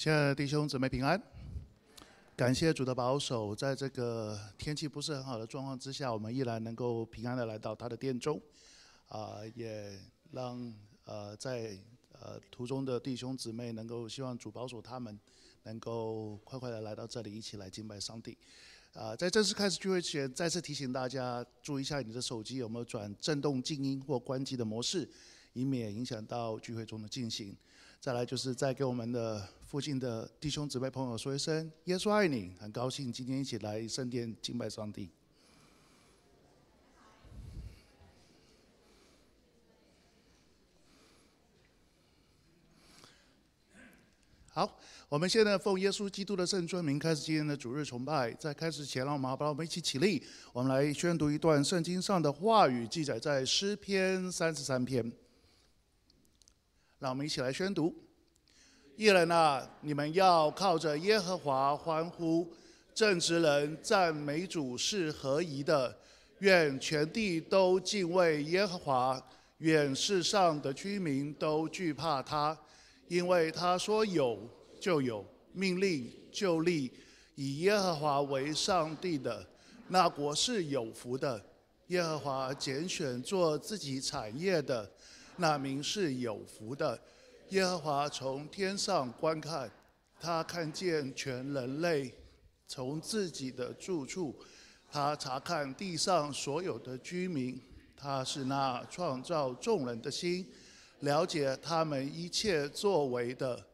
亲爱的弟兄姊妹平安，感谢主的保守，在这个天气不是很好的状况之下，我们依然能够平安的来到他的殿中，啊，也让呃在呃途中的弟兄姊妹能够希望主保守他们，能够快快的来到这里，一起来敬拜上帝。啊，在正式开始聚会前，再次提醒大家，注意一下你的手机有没有转震动、静音或关机的模式，以免影响到聚会中的进行。再来就是再给我们的附近的弟兄姊妹朋友说一声，耶稣爱你，很高兴今天一起来圣殿敬拜上帝。好，我们现在奉耶稣基督的圣尊名开始今天的主日崇拜。在开始前，让我们好把我们一起起立，我们来宣读一段圣经上的话语，记载在诗篇三十三篇。让我们一起来宣读：一人啊，你们要靠着耶和华欢呼；正直人赞美主是合宜的。愿全地都敬畏耶和华，愿世上的居民都惧怕他，因为他说有就有，命令就立。以耶和华为上帝的，那国是有福的。耶和华拣选做自己产业的。那名是有福的。耶和华从天上观看，他看见全人类，从自己的住处，他查看地上所有的居民。他是那创造众人的心，了解他们一切作为的。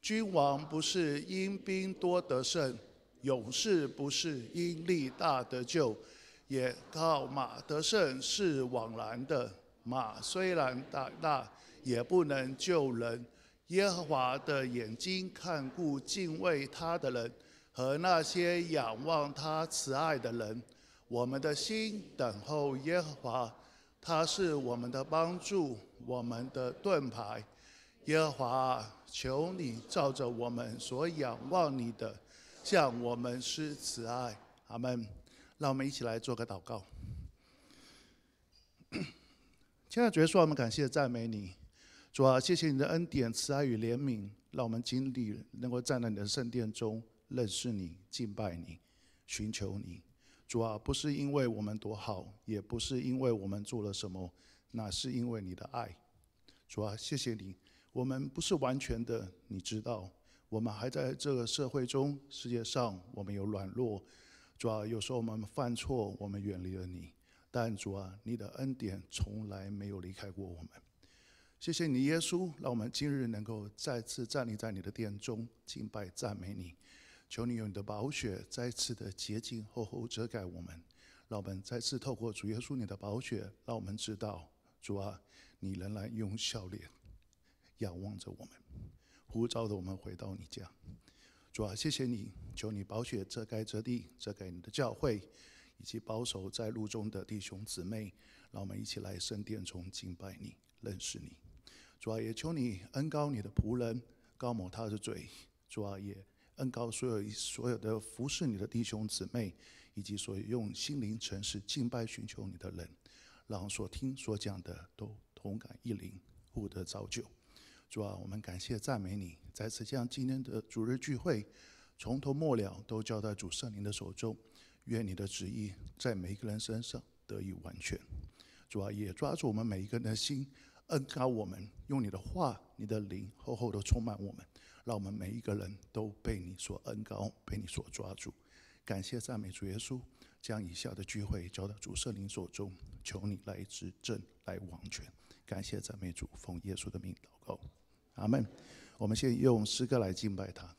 君王不是因兵多得胜，勇士不是因力大得救，也靠马得胜是枉然的。马虽然大，大也不能救人。耶和华的眼睛看顾敬畏他的人，和那些仰望他慈爱的人。我们的心等候耶和华，他是我们的帮助，我们的盾牌。耶和华求你照着我们所仰望你的，向我们施慈爱。阿门。让我们一起来做个祷告。亲爱的主啊，我们感谢赞美你，主啊，谢谢你的恩典、慈爱与怜悯，让我们经历能够站在你的圣殿中认识你、敬拜你、寻求你。主啊，不是因为我们多好，也不是因为我们做了什么，那是因为你的爱。主啊，谢谢你，我们不是完全的，你知道，我们还在这个社会中、世界上，我们有软弱。主啊，有时候我们犯错，我们远离了你。但主啊，你的恩典从来没有离开过我们，谢谢你，耶稣，让我们今日能够再次站立在你的殿中敬拜赞美你，求你用你的宝血再次的洁净、厚厚遮盖我们，让我们再次透过主耶稣你的宝血，让我们知道主啊，你仍然用笑脸仰望着我们，呼召着我们回到你家。主啊，谢谢你，求你宝血遮盖遮地，遮盖你的教会。以及保守在路中的弟兄姊妹，让我们一起来圣殿中敬拜你、认识你。主啊，也求你恩高你的仆人，高某他的罪。主啊，也恩高所有所有的服侍你的弟兄姊妹，以及所有用心灵诚实敬拜寻求你的人，让所听所讲的都同感一灵，获得造就。主啊，我们感谢赞美你。再次将今天的主日聚会，从头末了都交在主圣灵的手中。愿你的旨意在每一个人身上得以完全，主啊，也抓住我们每一个人的心，恩膏我们，用你的话、你的灵厚厚的充满我们，让我们每一个人都被你所恩膏，被你所抓住。感谢赞美主耶稣，将以下的聚会交到主圣灵手中，求你来执政，来王权。感谢赞美主，奉耶稣的名祷告，阿门。我们先用诗歌来敬拜他。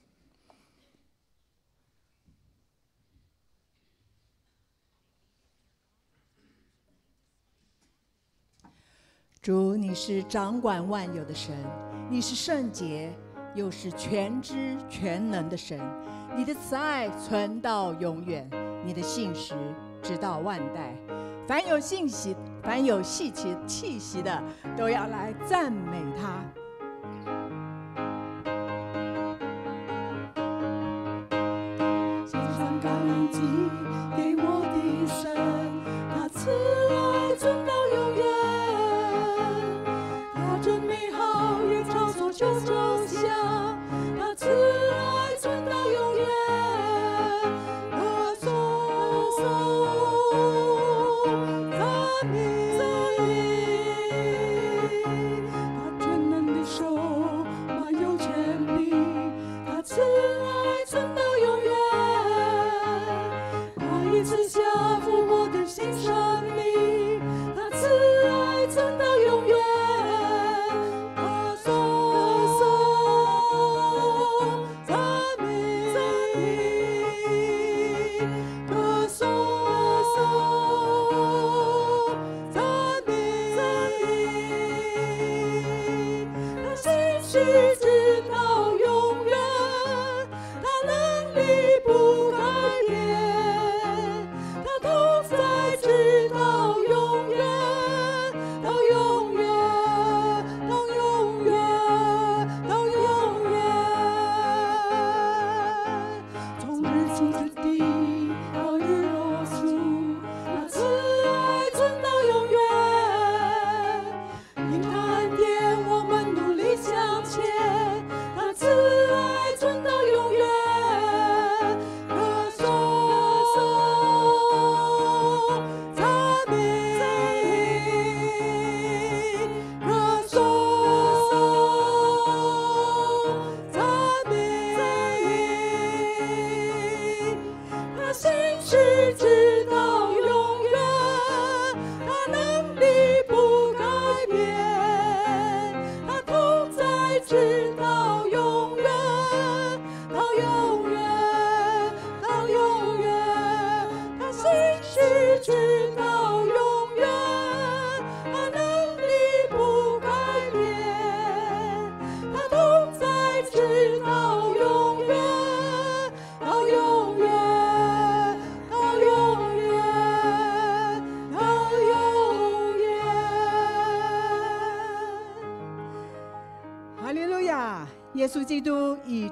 主，你是掌管万有的神，你是圣洁，又是全知全能的神。你的慈爱存到永远，你的信实直到万代。凡有信息，凡有细节气息的，都要来赞美他。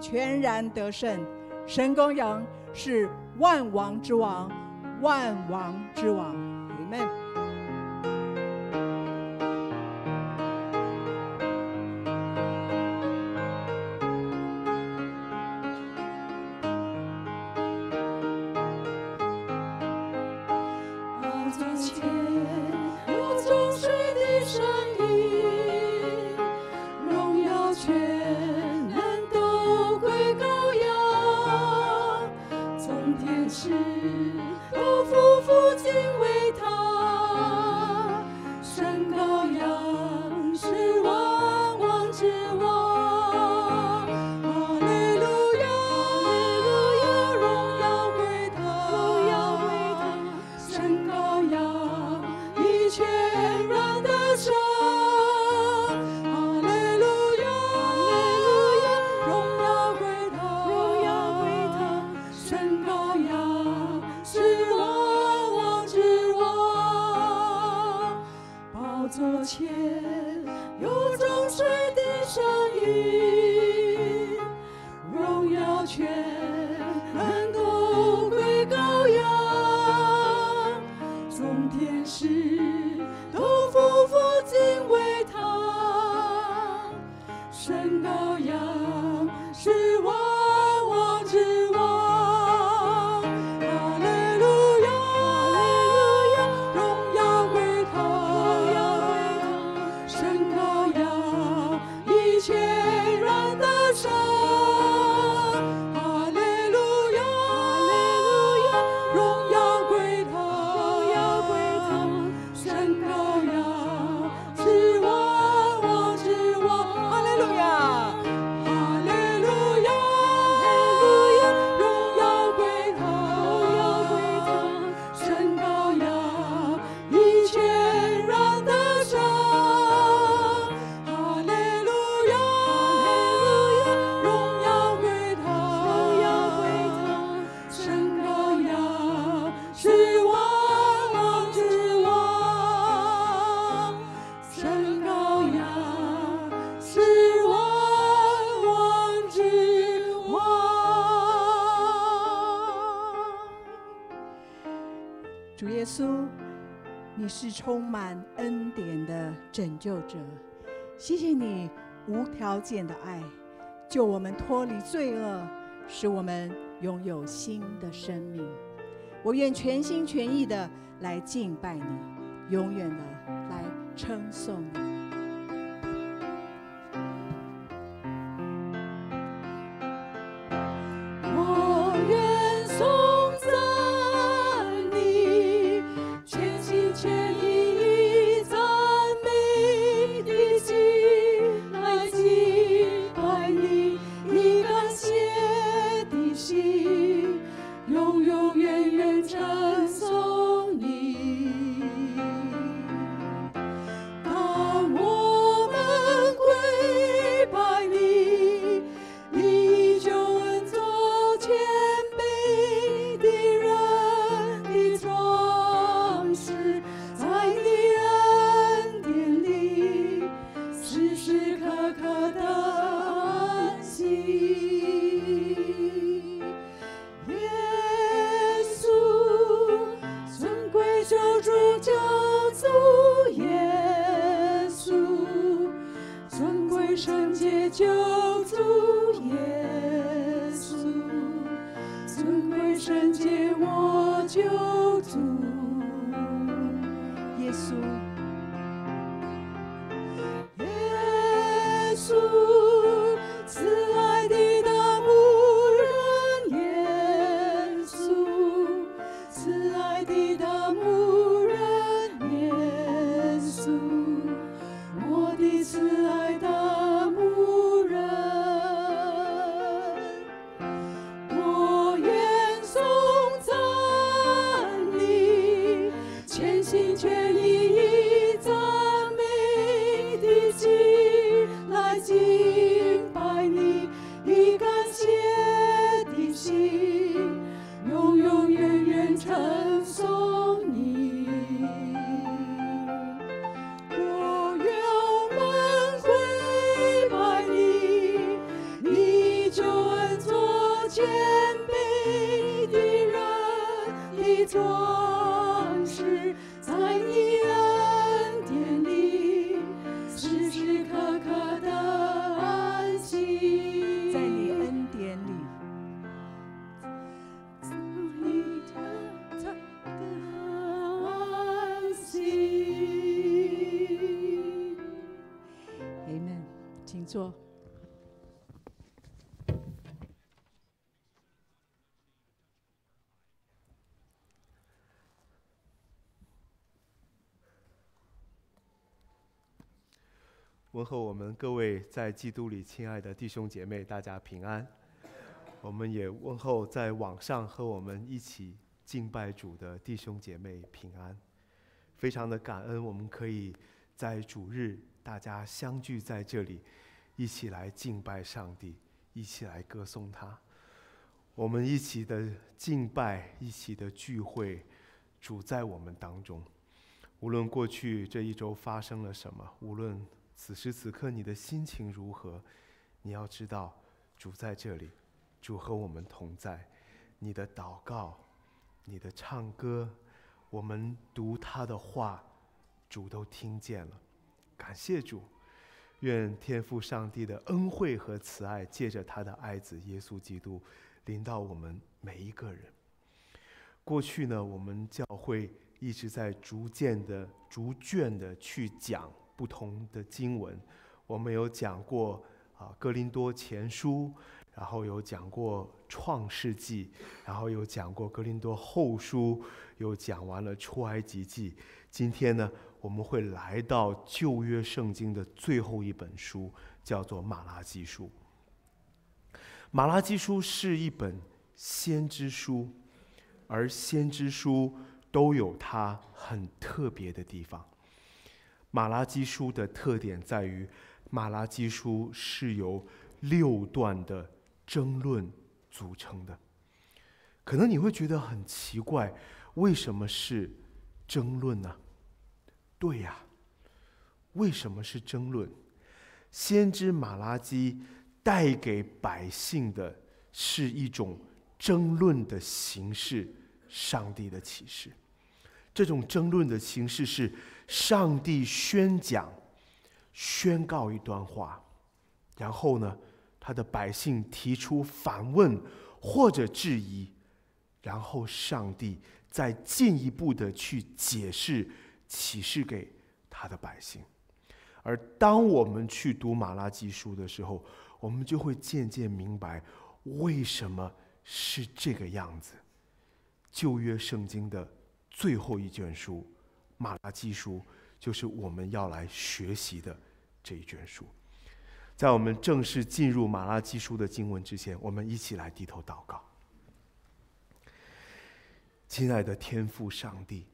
全然得胜，神公羊是万王之王，万王之王。神高羊是我。者，谢谢你无条件的爱，救我们脱离罪恶，使我们拥有新的生命。我愿全心全意的来敬拜你，永远的来称颂你。问候我们各位在基督里亲爱的弟兄姐妹，大家平安。我们也问候在网上和我们一起敬拜主的弟兄姐妹平安。非常的感恩，我们可以在主日大家相聚在这里，一起来敬拜上帝，一起来歌颂他。我们一起的敬拜，一起的聚会，主在我们当中。无论过去这一周发生了什么，无论。此时此刻，你的心情如何？你要知道，主在这里，主和我们同在。你的祷告，你的唱歌，我们读他的话，主都听见了。感谢主，愿天父上帝的恩惠和慈爱，借着他的爱子耶稣基督，临到我们每一个人。过去呢，我们教会一直在逐渐的、逐渐的去讲。不同的经文，我们有讲过啊《哥林多前书》，然后有讲过《创世纪》，然后有讲过《哥林多后书》，又讲完了《出埃及记》。今天呢，我们会来到旧约圣经的最后一本书，叫做《马拉基书》。《马拉基书》是一本先知书，而先知书都有它很特别的地方。马拉基书的特点在于，马拉基书是由六段的争论组成的。可能你会觉得很奇怪，为什么是争论呢？对呀，为什么是争论？先知马拉基带给百姓的是一种争论的形式，上帝的启示。这种争论的形式是。上帝宣讲、宣告一段话，然后呢，他的百姓提出反问或者质疑，然后上帝再进一步的去解释、启示给他的百姓。而当我们去读马拉基书的时候，我们就会渐渐明白为什么是这个样子。旧约圣经的最后一卷书。《马拉基书》就是我们要来学习的这一卷书。在我们正式进入《马拉基书》的经文之前，我们一起来低头祷告。亲爱的天父上帝，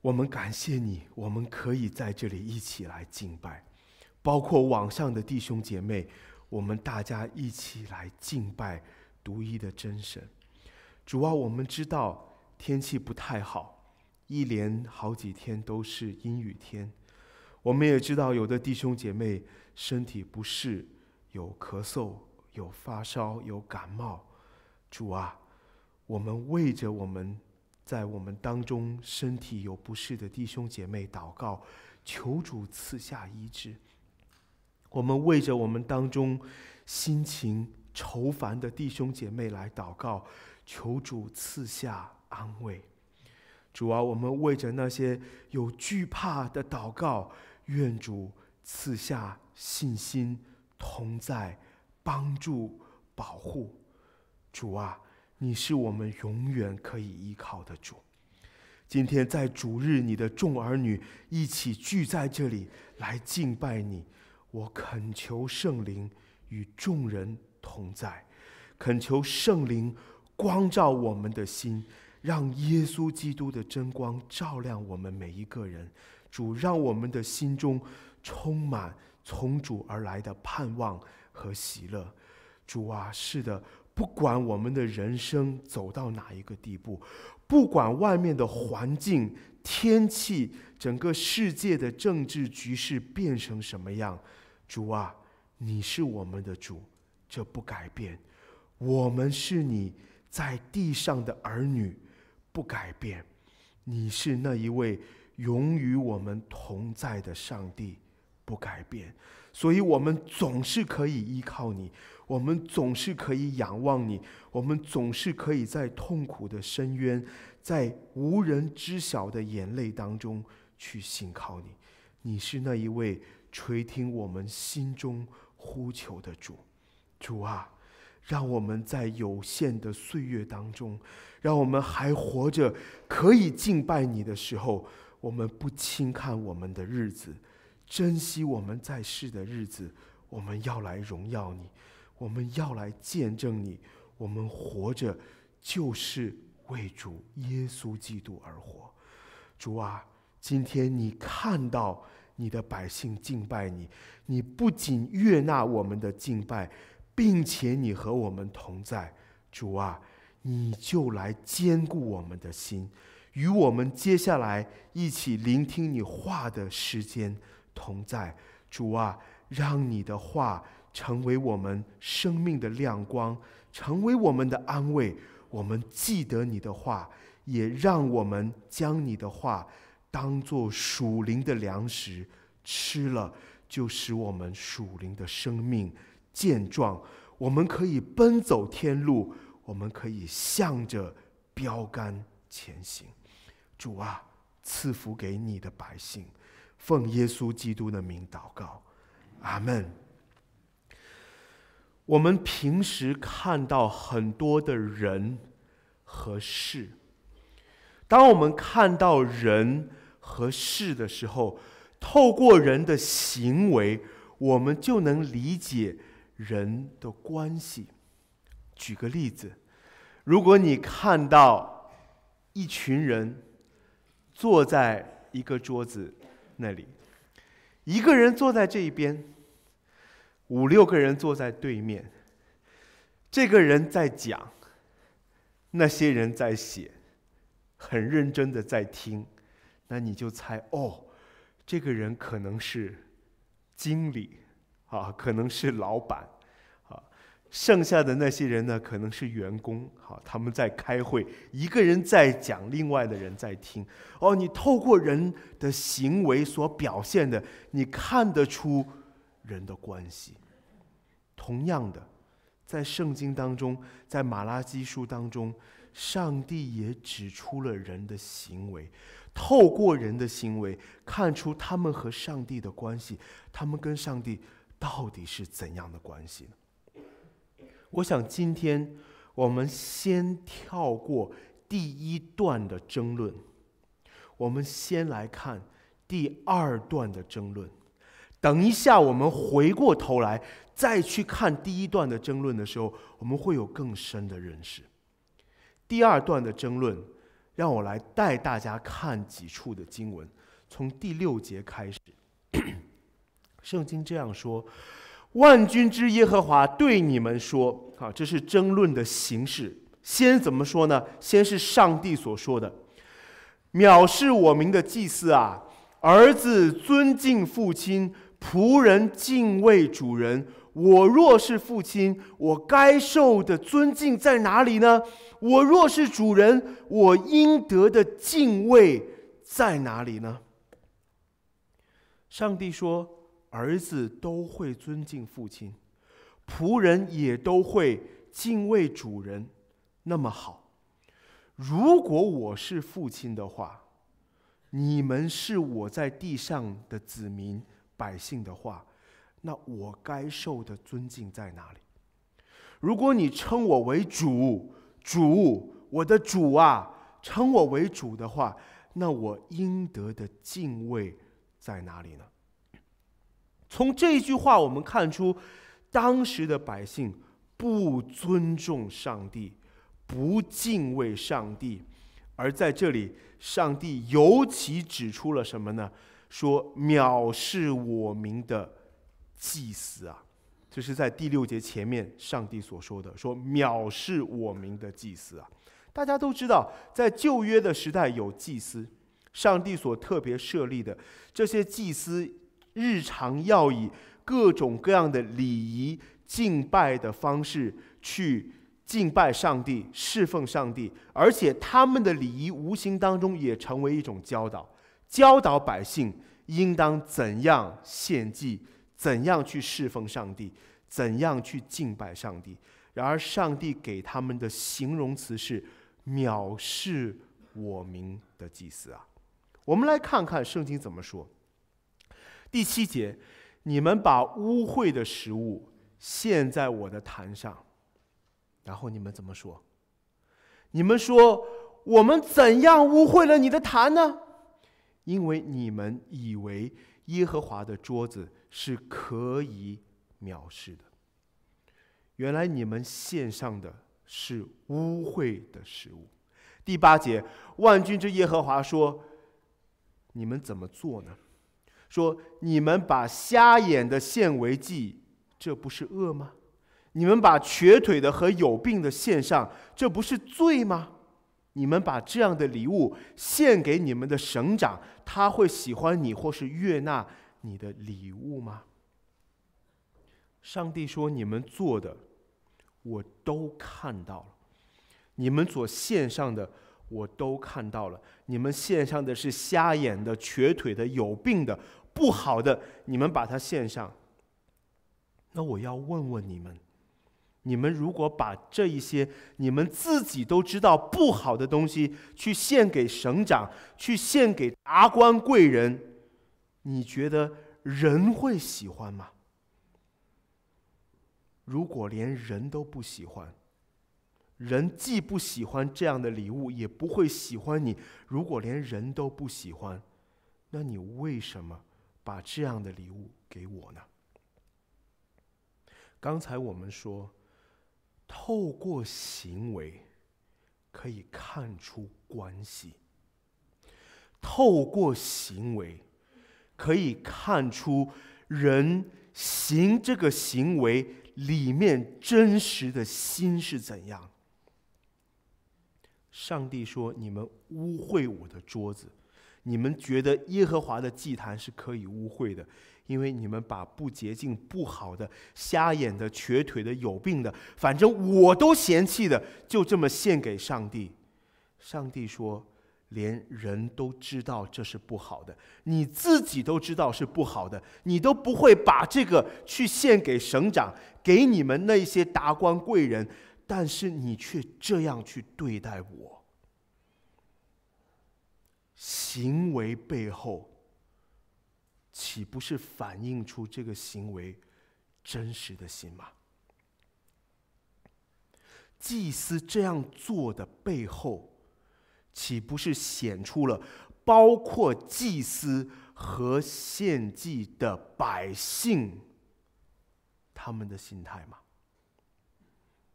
我们感谢你，我们可以在这里一起来敬拜，包括网上的弟兄姐妹，我们大家一起来敬拜独一的真神。主啊，我们知道天气不太好。一连好几天都是阴雨天，我们也知道有的弟兄姐妹身体不适，有咳嗽、有发烧、有感冒。主啊，我们为着我们在我们当中身体有不适的弟兄姐妹祷告，求主赐下医治。我们为着我们当中心情愁烦的弟兄姐妹来祷告，求主赐下安慰。主啊，我们为着那些有惧怕的祷告，愿主赐下信心，同在，帮助，保护。主啊，你是我们永远可以依靠的主。今天在主日，你的众儿女一起聚在这里来敬拜你，我恳求圣灵与众人同在，恳求圣灵光照我们的心。让耶稣基督的真光照亮我们每一个人，主让我们的心中充满从主而来的盼望和喜乐，主啊，是的，不管我们的人生走到哪一个地步，不管外面的环境、天气，整个世界的政治局势变成什么样，主啊，你是我们的主，这不改变，我们是你在地上的儿女。不改变，你是那一位永与我们同在的上帝，不改变，所以我们总是可以依靠你，我们总是可以仰望你，我们总是可以在痛苦的深渊，在无人知晓的眼泪当中去信靠你。你是那一位垂听我们心中呼求的主，主啊。让我们在有限的岁月当中，让我们还活着可以敬拜你的时候，我们不轻看我们的日子，珍惜我们在世的日子。我们要来荣耀你，我们要来见证你。我们活着就是为主耶稣基督而活。主啊，今天你看到你的百姓敬拜你，你不仅悦纳我们的敬拜。并且你和我们同在，主啊，你就来坚固我们的心，与我们接下来一起聆听你话的时间同在，主啊，让你的话成为我们生命的亮光，成为我们的安慰。我们记得你的话，也让我们将你的话当做属灵的粮食，吃了就使我们属灵的生命。健壮，我们可以奔走天路，我们可以向着标杆前行。主啊，赐福给你的百姓，奉耶稣基督的名祷告，阿门。我们平时看到很多的人和事，当我们看到人和事的时候，透过人的行为，我们就能理解。人的关系，举个例子，如果你看到一群人坐在一个桌子那里，一个人坐在这一边，五六个人坐在对面，这个人在讲，那些人在写，很认真的在听，那你就猜哦，这个人可能是经理。啊，可能是老板，啊，剩下的那些人呢，可能是员工，好，他们在开会，一个人在讲，另外的人在听。哦，你透过人的行为所表现的，你看得出人的关系。同样的，在圣经当中，在马拉基书当中，上帝也指出了人的行为，透过人的行为看出他们和上帝的关系，他们跟上帝。到底是怎样的关系呢？我想今天我们先跳过第一段的争论，我们先来看第二段的争论。等一下，我们回过头来再去看第一段的争论的时候，我们会有更深的认识。第二段的争论，让我来带大家看几处的经文，从第六节开始。圣经这样说：“万军之耶和华对你们说，啊，这是争论的形式。先怎么说呢？先是上帝所说的：‘藐视我名的祭司啊，儿子尊敬父亲，仆人敬畏主人。我若是父亲，我该受的尊敬在哪里呢？我若是主人，我应得的敬畏在哪里呢？’上帝说。”儿子都会尊敬父亲，仆人也都会敬畏主人，那么好。如果我是父亲的话，你们是我在地上的子民百姓的话，那我该受的尊敬在哪里？如果你称我为主，主，我的主啊，称我为主的话，那我应得的敬畏在哪里呢？从这句话我们看出，当时的百姓不尊重上帝，不敬畏上帝，而在这里，上帝尤其指出了什么呢？说藐视我民的祭司啊，这是在第六节前面上帝所说的。说藐视我民的祭司啊，大家都知道，在旧约的时代有祭司，上帝所特别设立的这些祭司。日常要以各种各样的礼仪敬拜的方式去敬拜上帝、侍奉上帝，而且他们的礼仪无形当中也成为一种教导，教导百姓应当怎样献祭、怎样去侍奉上帝、怎样去敬拜上帝。然而，上帝给他们的形容词是“藐视我民的祭司”啊！我们来看看圣经怎么说。第七节，你们把污秽的食物献在我的坛上，然后你们怎么说？你们说我们怎样污秽了你的坛呢？因为你们以为耶和华的桌子是可以藐视的。原来你们献上的是污秽的食物。第八节，万军之耶和华说：你们怎么做呢？说：“你们把瞎眼的献为祭，这不是恶吗？你们把瘸腿的和有病的献上，这不是罪吗？你们把这样的礼物献给你们的省长，他会喜欢你或是悦纳你的礼物吗？”上帝说：“你们做的，我都看到了；你们所献上的，我都看到了。你们献上的是瞎眼的、瘸腿的、有病的。”不好的，你们把它献上。那我要问问你们：你们如果把这一些你们自己都知道不好的东西去献给省长，去献给达官贵人，你觉得人会喜欢吗？如果连人都不喜欢，人既不喜欢这样的礼物，也不会喜欢你。如果连人都不喜欢，那你为什么？把这样的礼物给我呢？刚才我们说，透过行为可以看出关系，透过行为可以看出人行这个行为里面真实的心是怎样。上帝说：“你们污秽我的桌子。”你们觉得耶和华的祭坛是可以污秽的，因为你们把不洁净、不好的、瞎眼的、瘸腿的、有病的，反正我都嫌弃的，就这么献给上帝。上帝说，连人都知道这是不好的，你自己都知道是不好的，你都不会把这个去献给省长，给你们那些达官贵人，但是你却这样去对待我。行为背后，岂不是反映出这个行为真实的心吗？祭司这样做的背后，岂不是显出了包括祭司和献祭的百姓他们的心态吗？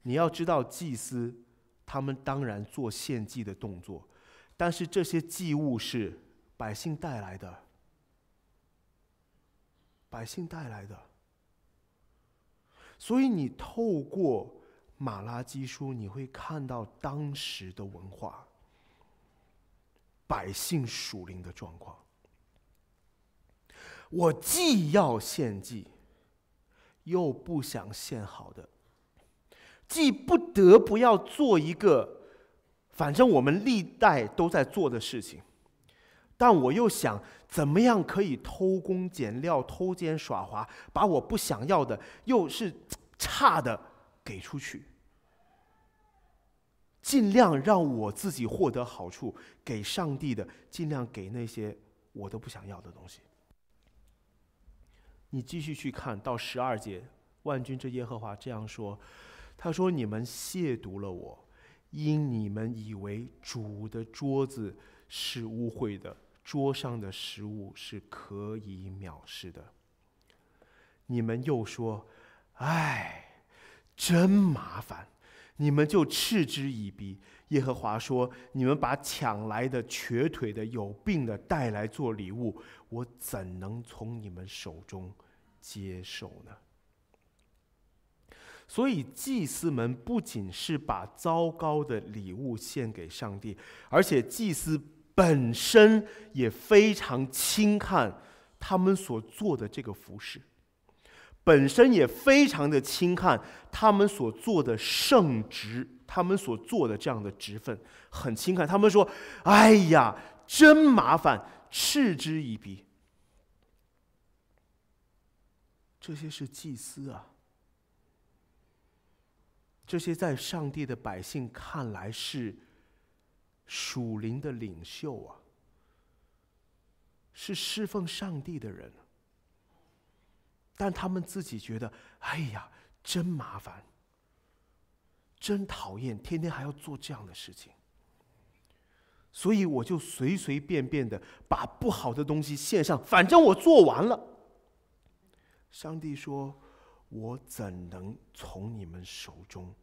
你要知道，祭司他们当然做献祭的动作。但是这些祭物是百姓带来的，百姓带来的，所以你透过马拉基书，你会看到当时的文化、百姓属灵的状况。我既要献祭，又不想献好的，既不得不要做一个。反正我们历代都在做的事情，但我又想怎么样可以偷工减料、偷奸耍滑，把我不想要的又是差的给出去，尽量让我自己获得好处，给上帝的尽量给那些我都不想要的东西。你继续去看到十二节，万军之耶和华这样说，他说：“你们亵渎了我。”因你们以为主的桌子是污秽的，桌上的食物是可以藐视的。你们又说：“唉，真麻烦！”你们就嗤之以鼻。耶和华说：“你们把抢来的、瘸腿的、有病的带来做礼物，我怎能从你们手中接受呢？”所以，祭司们不仅是把糟糕的礼物献给上帝，而且祭司本身也非常轻看他们所做的这个服饰，本身也非常的轻看他们所做的圣职，他们所做的这样的职分，很轻看。他们说：“哎呀，真麻烦！”嗤之以鼻。这些是祭司啊。这些在上帝的百姓看来是属灵的领袖啊，是侍奉上帝的人，但他们自己觉得，哎呀，真麻烦，真讨厌，天天还要做这样的事情，所以我就随随便便的把不好的东西献上，反正我做完了。上帝说。我怎能从你们手中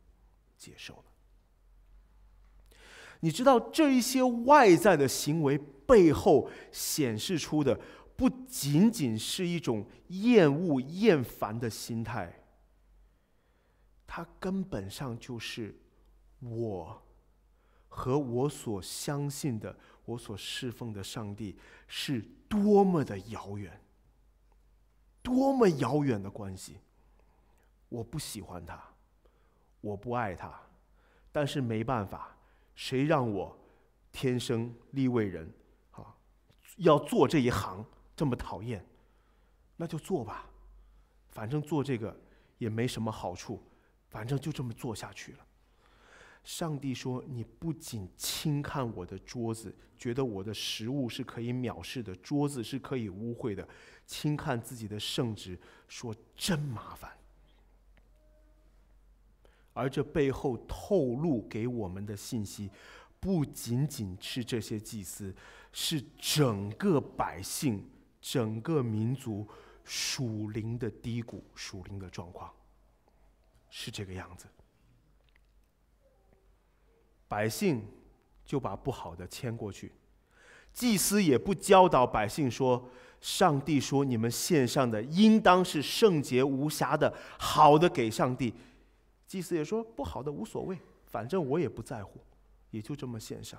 接受呢？你知道这一些外在的行为背后显示出的，不仅仅是一种厌恶、厌烦的心态。它根本上就是我和我所相信的、我所侍奉的上帝是多么的遥远，多么遥远的关系。我不喜欢他，我不爱他，但是没办法，谁让我天生立位人，啊，要做这一行这么讨厌，那就做吧，反正做这个也没什么好处，反正就这么做下去了。上帝说：“你不仅轻看我的桌子，觉得我的食物是可以藐视的，桌子是可以污秽的，轻看自己的圣旨，说真麻烦。”而这背后透露给我们的信息，不仅仅是这些祭司，是整个百姓、整个民族属灵的低谷、属灵的状况，是这个样子。百姓就把不好的牵过去，祭司也不教导百姓说：“上帝说，你们献上的应当是圣洁无瑕的，好的给上帝。”祭司也说不好的无所谓，反正我也不在乎，也就这么献上。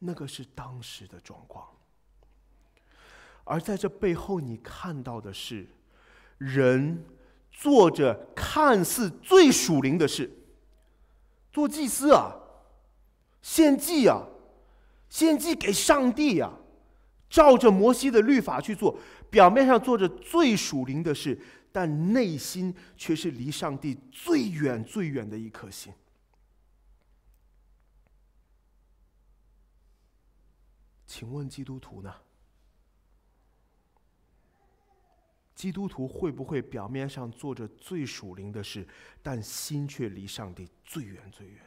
那个是当时的状况，而在这背后，你看到的是，人做着看似最属灵的事，做祭司啊，献祭啊，献祭给上帝呀，照着摩西的律法去做，表面上做着最属灵的事。但内心却是离上帝最远最远的一颗心。请问基督徒呢？基督徒会不会表面上做着最属灵的事，但心却离上帝最远最远？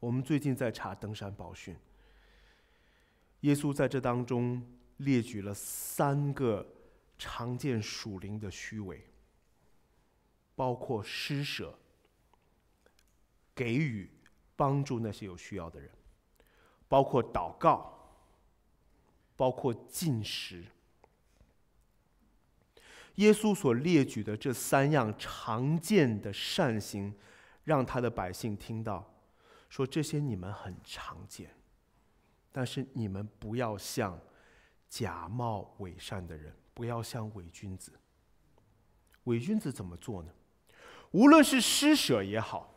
我们最近在查《登山宝训》，耶稣在这当中列举了三个。常见属灵的虚伪，包括施舍、给予、帮助那些有需要的人，包括祷告，包括进食。耶稣所列举的这三样常见的善行，让他的百姓听到，说这些你们很常见，但是你们不要像假冒伪善的人。不要像伪君子。伪君子怎么做呢？无论是施舍也好，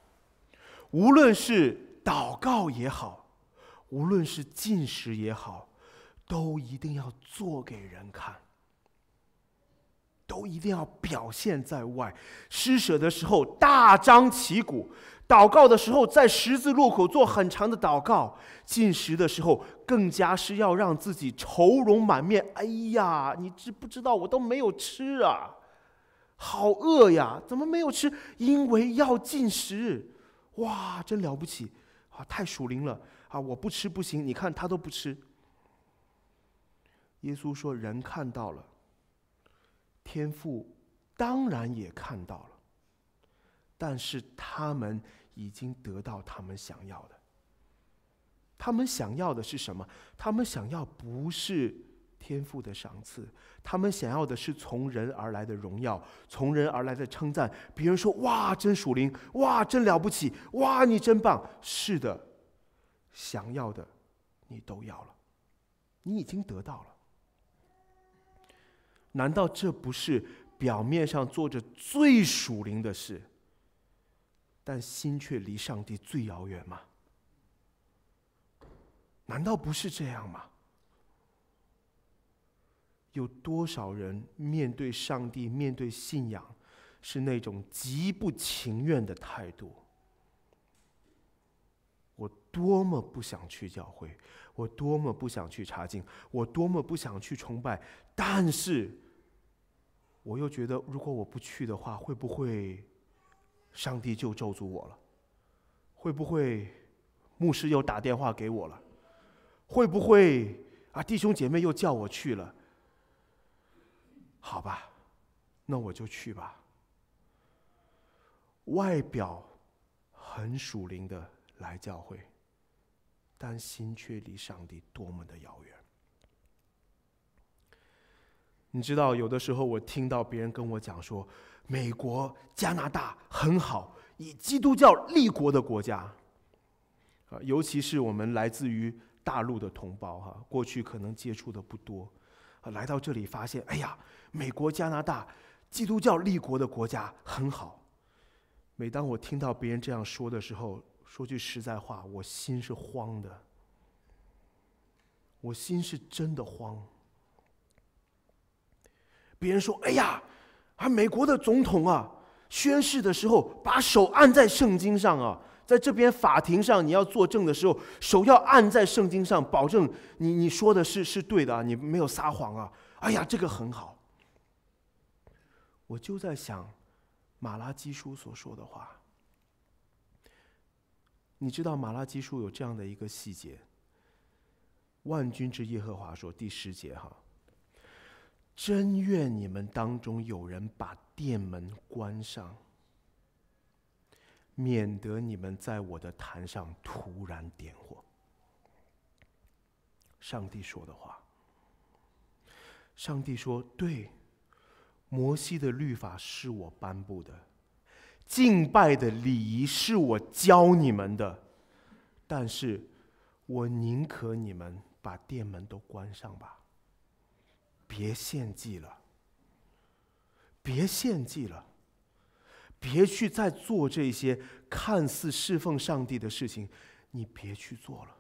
无论是祷告也好，无论是进食也好，都一定要做给人看。都一定要表现在外，施舍的时候大张旗鼓，祷告的时候在十字路口做很长的祷告，进食的时候更加是要让自己愁容满面。哎呀，你知不知道我都没有吃啊，好饿呀，怎么没有吃？因为要进食。哇，真了不起，啊，太属灵了啊！我不吃不行，你看他都不吃。耶稣说：“人看到了。”天赋当然也看到了，但是他们已经得到他们想要的。他们想要的是什么？他们想要不是天赋的赏赐，他们想要的是从人而来的荣耀，从人而来的称赞。别人说：“哇，真属灵！哇，真了不起！哇，你真棒！”是的，想要的，你都要了，你已经得到了。难道这不是表面上做着最属灵的事，但心却离上帝最遥远吗？难道不是这样吗？有多少人面对上帝、面对信仰，是那种极不情愿的态度？我多么不想去教会，我多么不想去查经，我多么不想去崇拜，但是。我又觉得，如果我不去的话，会不会上帝就咒诅我了？会不会牧师又打电话给我了？会不会啊，弟兄姐妹又叫我去了？好吧，那我就去吧。外表很属灵的来教会，但心却离上帝多么的遥远。你知道，有的时候我听到别人跟我讲说，美国、加拿大很好，以基督教立国的国家，啊，尤其是我们来自于大陆的同胞哈，过去可能接触的不多，来到这里发现，哎呀，美国、加拿大，基督教立国的国家很好。每当我听到别人这样说的时候，说句实在话，我心是慌的，我心是真的慌。别人说：“哎呀，啊，美国的总统啊，宣誓的时候把手按在圣经上啊，在这边法庭上你要作证的时候，手要按在圣经上，保证你你说的是是对的，你没有撒谎啊。”哎呀，这个很好。我就在想，《马拉基书》所说的话，你知道《马拉基书》有这样的一个细节：万军之耶和华说，第十节哈。真愿你们当中有人把店门关上，免得你们在我的坛上突然点火。上帝说的话，上帝说：“对，摩西的律法是我颁布的，敬拜的礼仪是我教你们的，但是我宁可你们把店门都关上吧。”别献祭了，别献祭了，别去再做这些看似侍奉上帝的事情，你别去做了。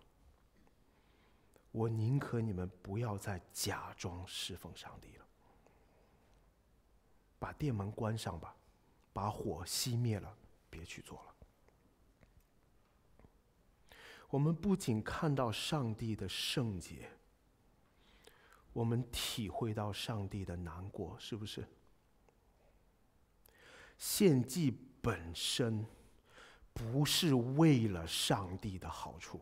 我宁可你们不要再假装侍奉上帝了，把店门关上吧，把火熄灭了，别去做了。我们不仅看到上帝的圣洁。我们体会到上帝的难过，是不是？献祭本身不是为了上帝的好处。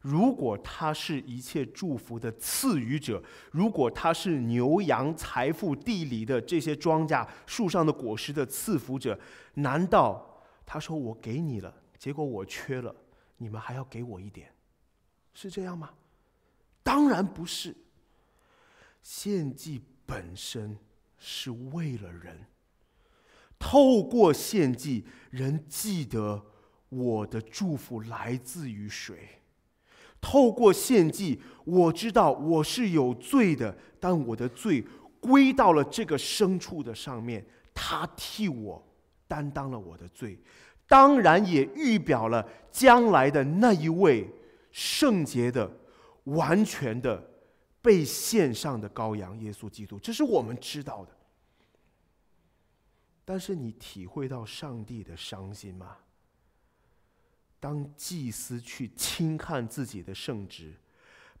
如果他是一切祝福的赐予者，如果他是牛羊、财富、地里的这些庄稼、树上的果实的赐福者，难道他说我给你了，结果我缺了，你们还要给我一点，是这样吗？当然不是。献祭本身是为了人，透过献祭，人记得我的祝福来自于谁；透过献祭，我知道我是有罪的，但我的罪归到了这个牲畜的上面，他替我担当了我的罪，当然也预表了将来的那一位圣洁的。完全的被献上的羔羊，耶稣基督，这是我们知道的。但是你体会到上帝的伤心吗？当祭司去轻看自己的圣旨，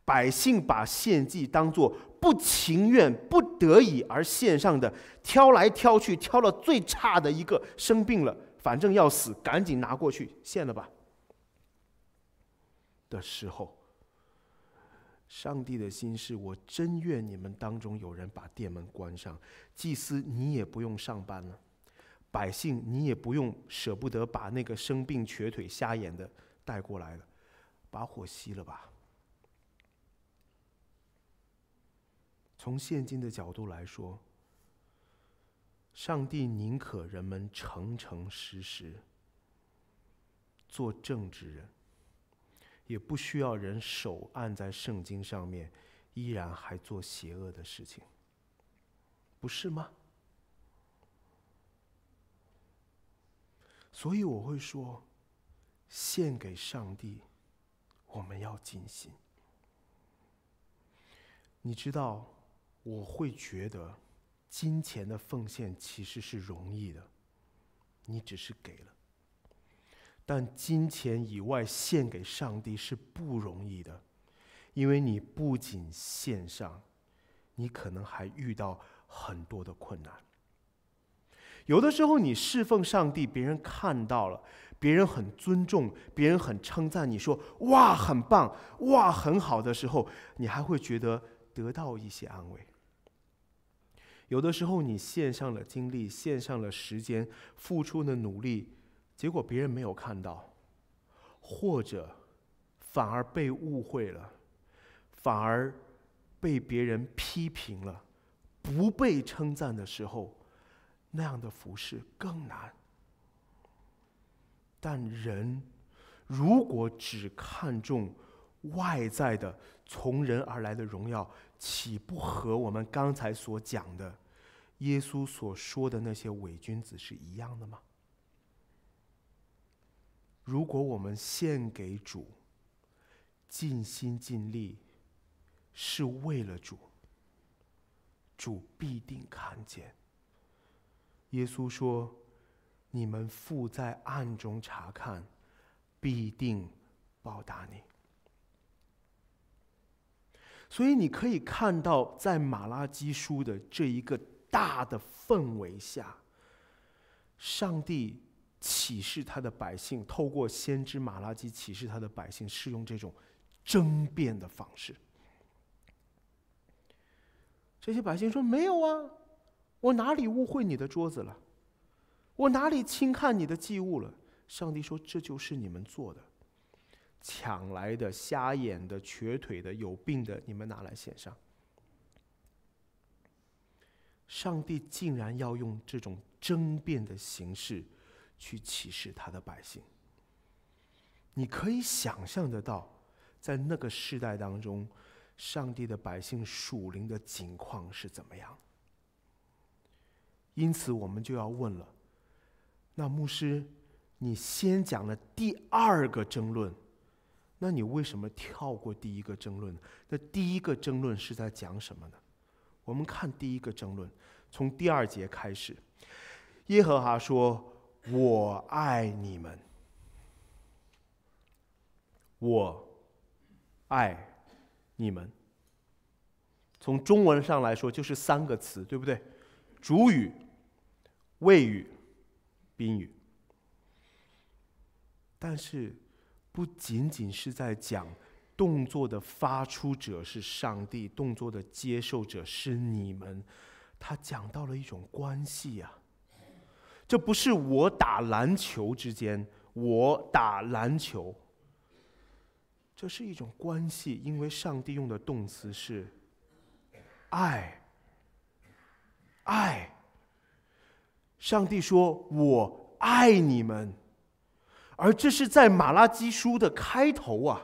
百姓把献祭当做不情愿、不得已而献上的，挑来挑去，挑了最差的一个，生病了，反正要死，赶紧拿过去献了吧。的时候。上帝的心事，我真愿你们当中有人把殿门关上，祭司你也不用上班了，百姓你也不用舍不得把那个生病、瘸腿、瞎眼的带过来了，把火熄了吧。从现今的角度来说，上帝宁可人们诚诚实实做正直人。也不需要人手按在圣经上面，依然还做邪恶的事情，不是吗？所以我会说，献给上帝，我们要尽心。你知道，我会觉得，金钱的奉献其实是容易的，你只是给了。但金钱以外献给上帝是不容易的，因为你不仅献上，你可能还遇到很多的困难。有的时候你侍奉上帝，别人看到了，别人很尊重，别人很称赞，你说“哇，很棒，哇，很好”的时候，你还会觉得得到一些安慰。有的时候你献上了精力，献上了时间，付出的努力。结果别人没有看到，或者反而被误会了，反而被别人批评了，不被称赞的时候，那样的服饰更难。但人如果只看重外在的从人而来的荣耀，岂不和我们刚才所讲的耶稣所说的那些伪君子是一样的吗？如果我们献给主，尽心尽力，是为了主，主必定看见。耶稣说：“你们父在暗中查看，必定报答你。”所以你可以看到，在马拉基书的这一个大的氛围下，上帝。启示他的百姓，透过先知马拉基启示他的百姓是用这种争辩的方式。这些百姓说：“没有啊，我哪里误会你的桌子了？我哪里轻看你的祭物了？”上帝说：“这就是你们做的，抢来的、瞎眼的、瘸腿的、有病的，你们拿来献上。”上帝竟然要用这种争辩的形式。去歧视他的百姓，你可以想象得到，在那个时代当中，上帝的百姓属灵的情况是怎么样。因此，我们就要问了：那牧师，你先讲了第二个争论，那你为什么跳过第一个争论？那第一个争论是在讲什么呢？我们看第一个争论，从第二节开始，耶和华说。我爱你们，我爱你们。从中文上来说，就是三个词，对不对？主语、谓语、宾语。但是，不仅仅是在讲动作的发出者是上帝，动作的接受者是你们，他讲到了一种关系呀。这不是我打篮球之间，我打篮球。这是一种关系，因为上帝用的动词是“爱”。爱。上帝说：“我爱你们。”而这是在马拉基书的开头啊，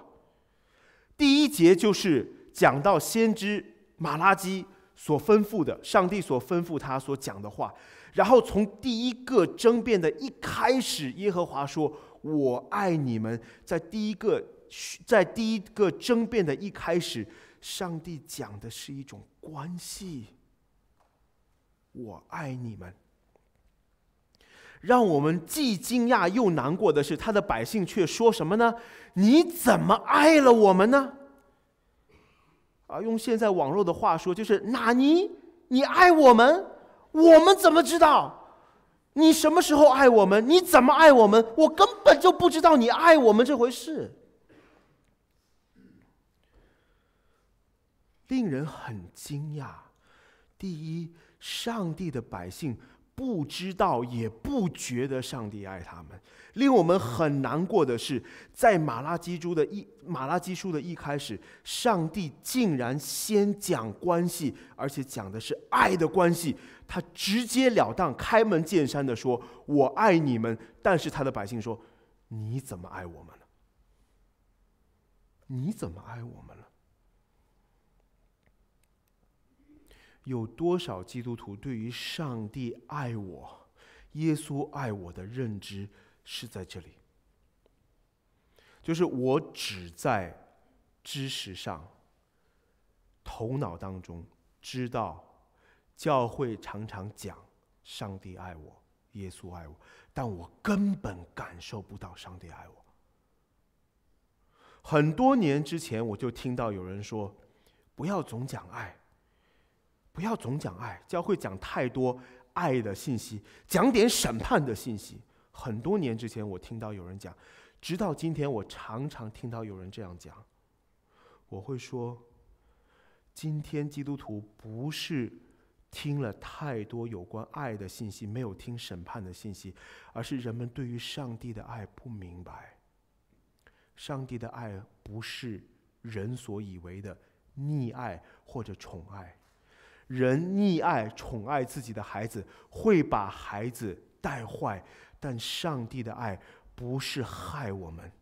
第一节就是讲到先知马拉基所吩咐的，上帝所吩咐他所讲的话。然后从第一个争辩的一开始，耶和华说：“我爱你们。”在第一个在第一个争辩的一开始，上帝讲的是一种关系。我爱你们。让我们既惊讶又难过的是，他的百姓却说什么呢？你怎么爱了我们呢？啊，用现在网络的话说，就是纳尼，你爱我们？我们怎么知道你什么时候爱我们？你怎么爱我们？我根本就不知道你爱我们这回事。令人很惊讶，第一，上帝的百姓不知道也不觉得上帝爱他们。令我们很难过的是，在马拉基书的一马拉基书的一开始，上帝竟然先讲关系，而且讲的是爱的关系。他直截了当、开门见山的说：“我爱你们。”但是他的百姓说：“你怎么爱我们呢？你怎么爱我们了？”有多少基督徒对于上帝爱我、耶稣爱我的认知？是在这里，就是我只在知识上、头脑当中知道，教会常常讲上帝爱我，耶稣爱我，但我根本感受不到上帝爱我。很多年之前，我就听到有人说：“不要总讲爱，不要总讲爱，教会讲太多爱的信息，讲点审判的信息。”很多年之前，我听到有人讲，直到今天，我常常听到有人这样讲。我会说，今天基督徒不是听了太多有关爱的信息，没有听审判的信息，而是人们对于上帝的爱不明白。上帝的爱不是人所以为的溺爱或者宠爱，人溺爱宠爱自己的孩子，会把孩子带坏。但上帝的爱不是害我们。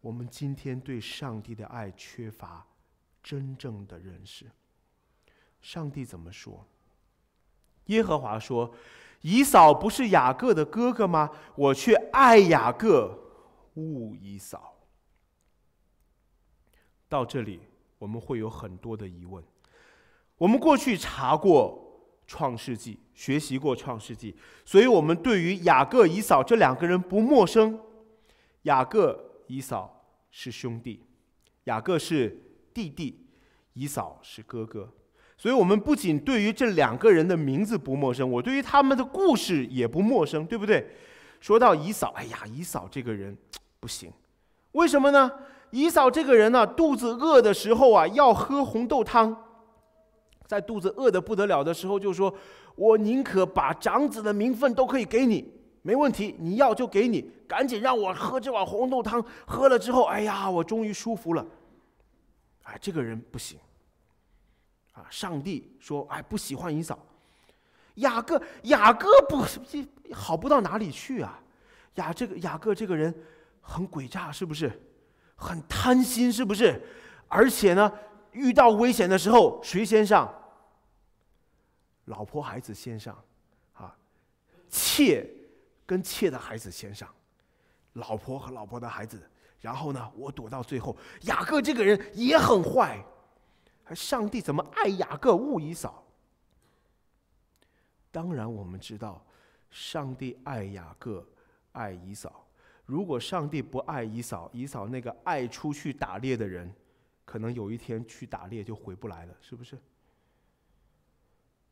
我们今天对上帝的爱缺乏真正的认识。上帝怎么说？耶和华说：“以扫不是雅各的哥哥吗？我却爱雅各，勿以扫。”到这里，我们会有很多的疑问。我们过去查过。创世纪学习过创世纪，所以我们对于雅各、以扫这两个人不陌生。雅各、以扫是兄弟，雅各是弟弟，以扫是哥哥。所以我们不仅对于这两个人的名字不陌生，我对于他们的故事也不陌生，对不对？说到以扫，哎呀，以扫这个人不行，为什么呢？以扫这个人呢，肚子饿的时候啊，要喝红豆汤。在肚子饿得不得了的时候，就说：“我宁可把长子的名分都可以给你，没问题，你要就给你，赶紧让我喝这碗红豆汤。喝了之后，哎呀，我终于舒服了。哎，这个人不行。啊，上帝说，哎，不喜欢伊嫂。雅各，雅各不是好不到哪里去啊。雅这个雅各这个人很诡诈，是不是？很贪心，是不是？而且呢。”遇到危险的时候，谁先上？老婆孩子先上，啊，妾跟妾的孩子先上，老婆和老婆的孩子。然后呢，我躲到最后。雅各这个人也很坏，上帝怎么爱雅各勿以嫂？当然我们知道，上帝爱雅各爱以嫂。如果上帝不爱以嫂，以嫂那个爱出去打猎的人。可能有一天去打猎就回不来了，是不是？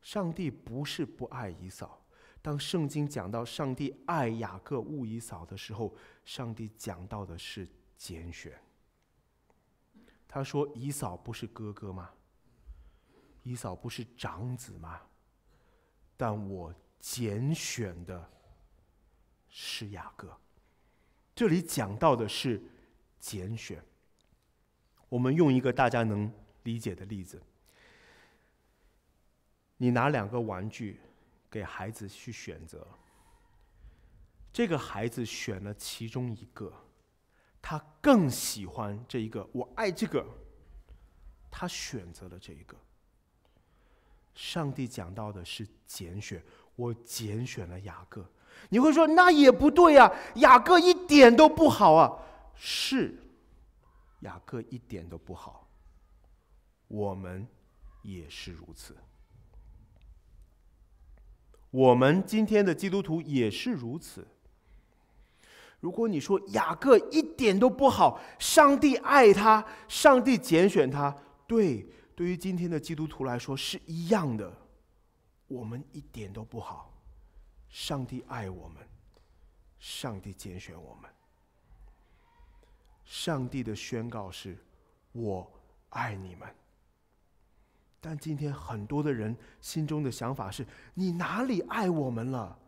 上帝不是不爱姨嫂。当圣经讲到上帝爱雅各误姨嫂的时候，上帝讲到的是拣选。他说：“姨嫂不是哥哥吗？姨嫂不是长子吗？但我拣选的是雅各。”这里讲到的是拣选。我们用一个大家能理解的例子：你拿两个玩具给孩子去选择，这个孩子选了其中一个，他更喜欢这一个，我爱这个，他选择了这一个。上帝讲到的是拣选，我拣选了雅各。你会说那也不对呀，雅各一点都不好啊？是。雅各一点都不好，我们也是如此。我们今天的基督徒也是如此。如果你说雅各一点都不好，上帝爱他，上帝拣选他，对，对于今天的基督徒来说是一样的。我们一点都不好，上帝爱我们，上帝拣选我们。上帝的宣告是：“我爱你们。”但今天很多的人心中的想法是：“你哪里爱我们了？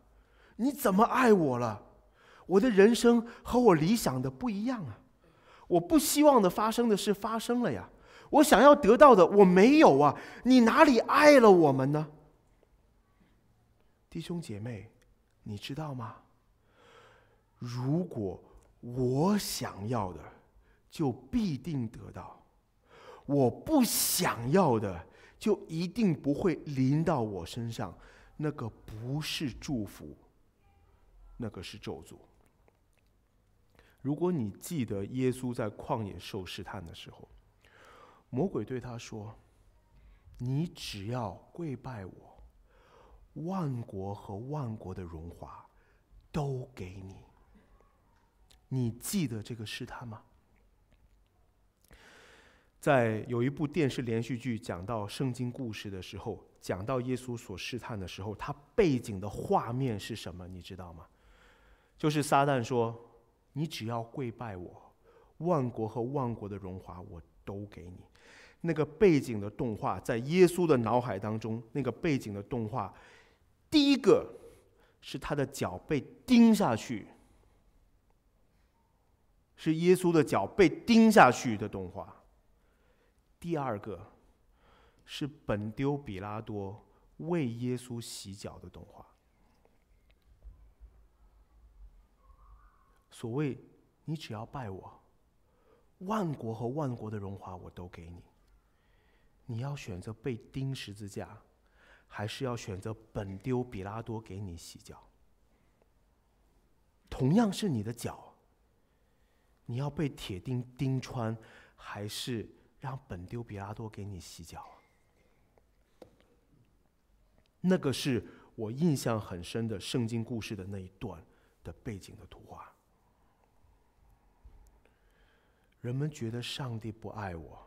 你怎么爱我了？我的人生和我理想的不一样啊！我不希望的发生的事发生了呀！我想要得到的我没有啊！你哪里爱了我们呢？”弟兄姐妹，你知道吗？如果。我想要的，就必定得到；我不想要的，就一定不会临到我身上。那个不是祝福，那个是咒诅。如果你记得耶稣在旷野受试探的时候，魔鬼对他说：“你只要跪拜我，万国和万国的荣华，都给你。”你记得这个试探吗？在有一部电视连续剧讲到圣经故事的时候，讲到耶稣所试探的时候，他背景的画面是什么？你知道吗？就是撒旦说：“你只要跪拜我，万国和万国的荣华我都给你。”那个背景的动画在耶稣的脑海当中，那个背景的动画，第一个是他的脚被钉下去。是耶稣的脚被钉下去的动画。第二个，是本丢比拉多为耶稣洗脚的动画。所谓“你只要拜我，万国和万国的荣华我都给你。你要选择被钉十字架，还是要选择本丢比拉多给你洗脚？同样是你的脚。”你要被铁钉钉穿，还是让本丢比拉多给你洗脚那个是我印象很深的圣经故事的那一段的背景的图画。人们觉得上帝不爱我，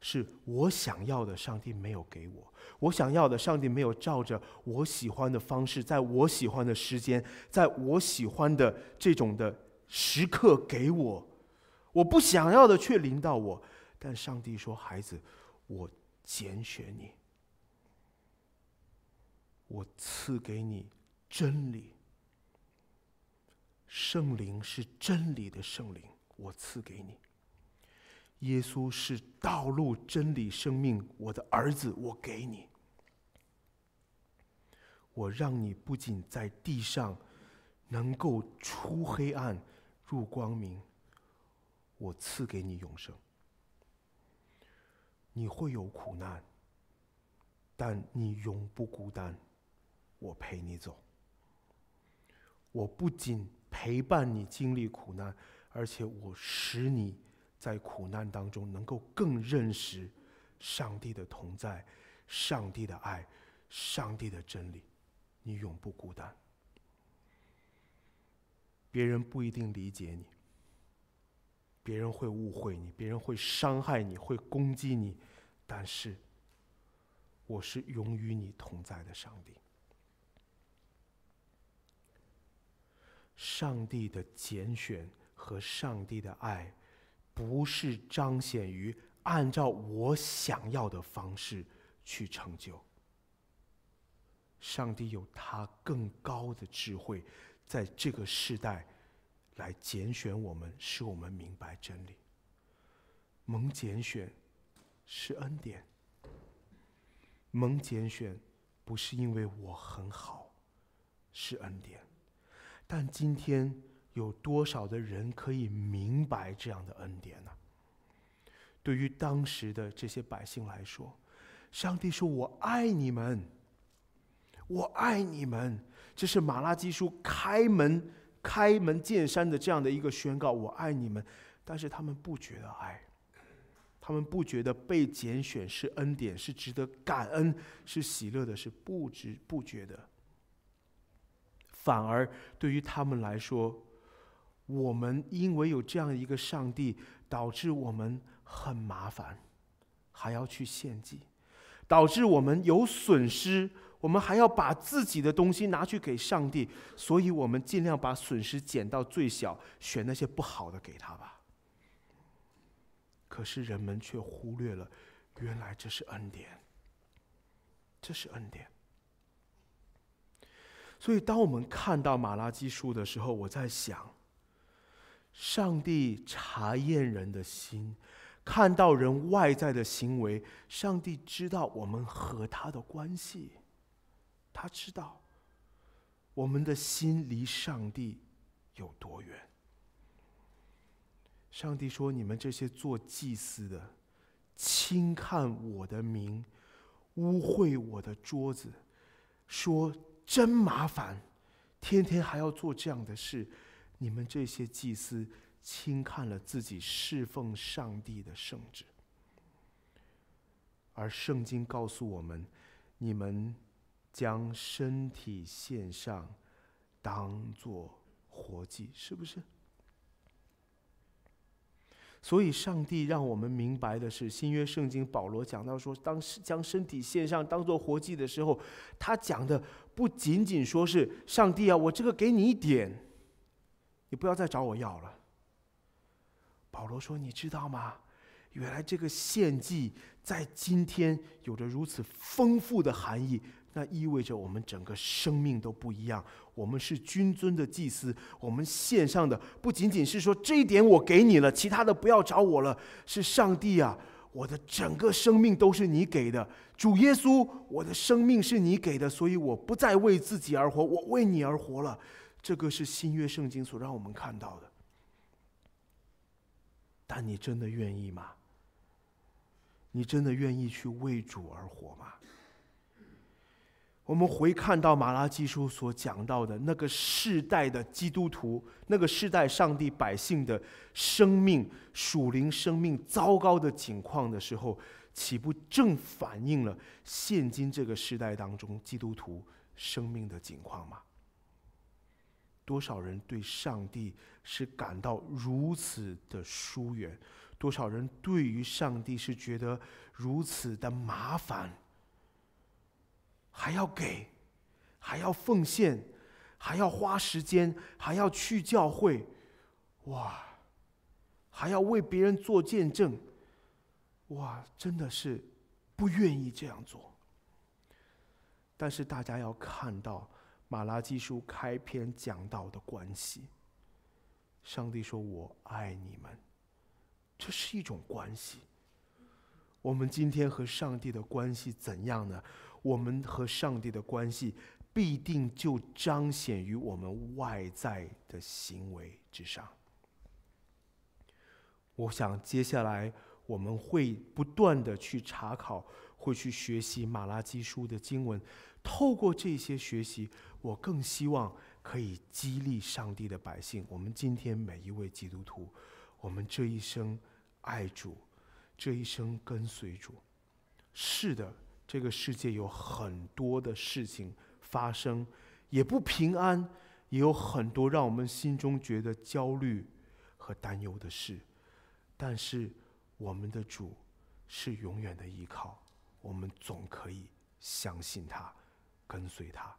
是我想要的上帝没有给我，我想要的上帝没有照着我喜欢的方式，在我喜欢的时间，在我喜欢的这种的。时刻给我我不想要的，却临到我。但上帝说：“孩子，我拣选你，我赐给你真理。圣灵是真理的圣灵，我赐给你。耶稣是道路、真理、生命，我的儿子，我给你。我让你不仅在地上能够出黑暗。”入光明，我赐给你永生。你会有苦难，但你永不孤单，我陪你走。我不仅陪伴你经历苦难，而且我使你在苦难当中能够更认识上帝的同在、上帝的爱、上帝的真理。你永不孤单。别人不一定理解你，别人会误会你，别人会伤害你，会攻击你，但是，我是永与你同在的上帝。上帝的拣选和上帝的爱，不是彰显于按照我想要的方式去成就。上帝有他更高的智慧。在这个时代，来拣选我们，使我们明白真理。蒙拣选，是恩典。蒙拣选，不是因为我很好，是恩典。但今天有多少的人可以明白这样的恩典呢？对于当时的这些百姓来说，上帝说：“我爱你们，我爱你们。”这是马拉基书开门开门见山的这样的一个宣告：我爱你们，但是他们不觉得爱，他们不觉得被拣选是恩典，是值得感恩，是喜乐的，是不知不觉的。反而对于他们来说，我们因为有这样一个上帝，导致我们很麻烦，还要去献祭，导致我们有损失。我们还要把自己的东西拿去给上帝，所以我们尽量把损失减到最小，选那些不好的给他吧。可是人们却忽略了，原来这是恩典，这是恩典。所以，当我们看到马拉基书的时候，我在想：上帝查验人的心，看到人外在的行为，上帝知道我们和他的关系。他知道，我们的心离上帝有多远？上帝说：“你们这些做祭司的，轻看我的名，污秽我的桌子，说真麻烦，天天还要做这样的事。你们这些祭司，轻看了自己侍奉上帝的圣旨。而圣经告诉我们，你们。将身体献上，当做活祭，是不是？所以上帝让我们明白的是，新约圣经保罗讲到说，当将身体献上当做活祭的时候，他讲的不仅仅说是上帝啊，我这个给你一点，你不要再找我要了。保罗说，你知道吗？原来这个献祭在今天有着如此丰富的含义，那意味着我们整个生命都不一样。我们是君尊的祭司，我们献上的不仅仅是说这一点我给你了，其他的不要找我了。是上帝啊，我的整个生命都是你给的，主耶稣，我的生命是你给的，所以我不再为自己而活，我为你而活了。这个是新约圣经所让我们看到的，但你真的愿意吗？你真的愿意去为主而活吗？我们回看到马拉基书所讲到的那个世代的基督徒，那个世代上帝百姓的生命属灵生命糟糕的情况的时候，岂不正反映了现今这个时代当中基督徒生命的情况吗？多少人对上帝是感到如此的疏远？多少人对于上帝是觉得如此的麻烦，还要给，还要奉献，还要花时间，还要去教会，哇，还要为别人做见证，哇，真的是不愿意这样做。但是大家要看到《马拉基书》开篇讲到的关系，上帝说：“我爱你们。”这是一种关系。我们今天和上帝的关系怎样呢？我们和上帝的关系必定就彰显于我们外在的行为之上。我想接下来我们会不断的去查考，会去学习《马拉基书》的经文。透过这些学习，我更希望可以激励上帝的百姓。我们今天每一位基督徒。我们这一生爱主，这一生跟随主。是的，这个世界有很多的事情发生，也不平安，也有很多让我们心中觉得焦虑和担忧的事。但是，我们的主是永远的依靠，我们总可以相信他，跟随他。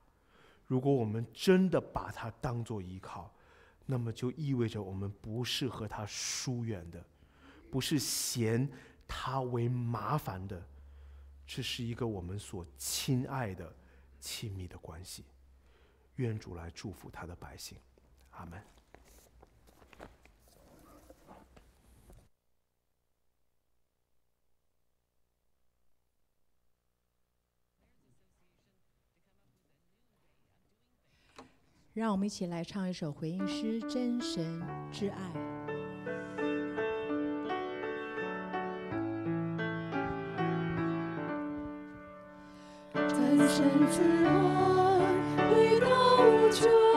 如果我们真的把他当作依靠，那么就意味着我们不是和他疏远的，不是嫌他为麻烦的，这是一个我们所亲爱的、亲密的关系。愿主来祝福他的百姓，阿门。让我们一起来唱一首回应诗《真神之爱》。真神之爱，回到无穷。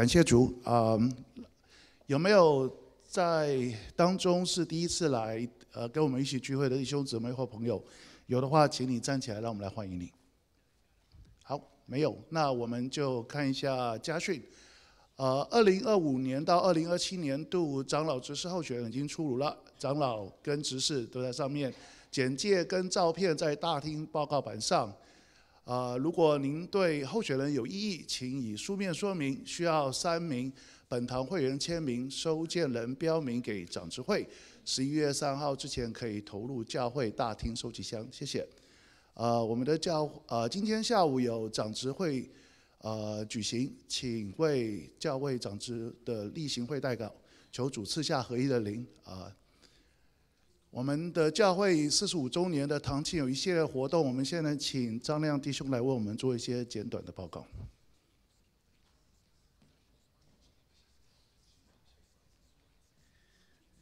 感谢主啊！有没有在当中是第一次来呃跟我们一起聚会的弟兄姊妹或朋友？有的话，请你站起来，让我们来欢迎你。好，没有，那我们就看一下家训。呃，二零二五年到二零二七年度长老执事候选已经出炉了，长老跟执事都在上面，简介跟照片在大厅报告板上。啊，如果您对候选人有异议，请以书面说明，需要三名本堂会员签名，收件人标明给长治会，十一月三号之前可以投入教会大厅收集箱，谢谢。啊，我们的教啊，今天下午有长治会啊举行，请为教会长治的例行会代岗。求主赐下合一的灵啊。我们的教会四十五周年的堂庆有一系列活动，我们现在请张亮弟兄来为我们做一些简短的报告。